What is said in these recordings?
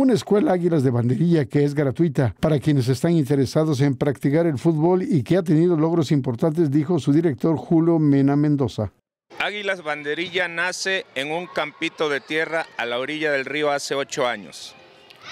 una escuela Águilas de Banderilla que es gratuita para quienes están interesados en practicar el fútbol y que ha tenido logros importantes, dijo su director Julio Mena Mendoza. Águilas Banderilla nace en un campito de tierra a la orilla del río hace ocho años,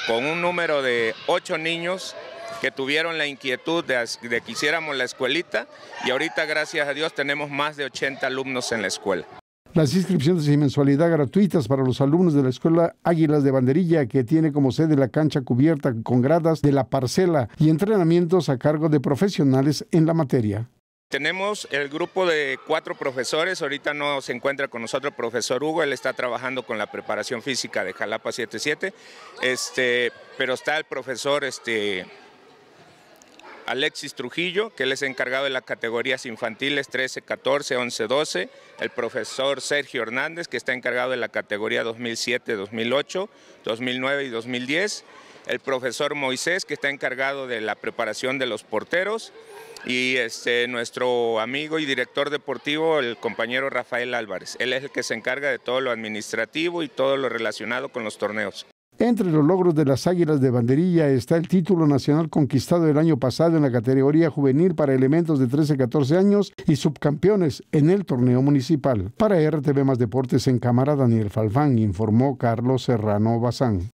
con un número de ocho niños que tuvieron la inquietud de, que hiciéramos la escuelita y ahorita gracias a Dios tenemos más de 80 alumnos en la escuela. Las inscripciones y mensualidad gratuitas para los alumnos de la Escuela Águilas de Banderilla, que tiene como sede la cancha cubierta con gradas de la parcela y entrenamientos a cargo de profesionales en la materia. Tenemos el grupo de cuatro profesores, ahorita no se encuentra con nosotros el profesor Hugo, él está trabajando con la preparación física de Jalapa 77, este, pero está el profesor este, Alexis Trujillo, que él es encargado de las categorías infantiles 13, 14, 11, 12, el profesor Sergio Hernández, que está encargado de la categoría 2007, 2008, 2009 y 2010, el profesor Moisés, que está encargado de la preparación de los porteros, y este, nuestro amigo y director deportivo, el compañero Rafael Álvarez. Él es el que se encarga de todo lo administrativo y todo lo relacionado con los torneos. Entre los logros de las Águilas de Banderilla está el título nacional conquistado el año pasado en la categoría juvenil para elementos de 13-14 años y subcampeones en el torneo municipal. Para RTV Más Deportes en cámara, Daniel Falfán, informó Carlos Serrano Bazán.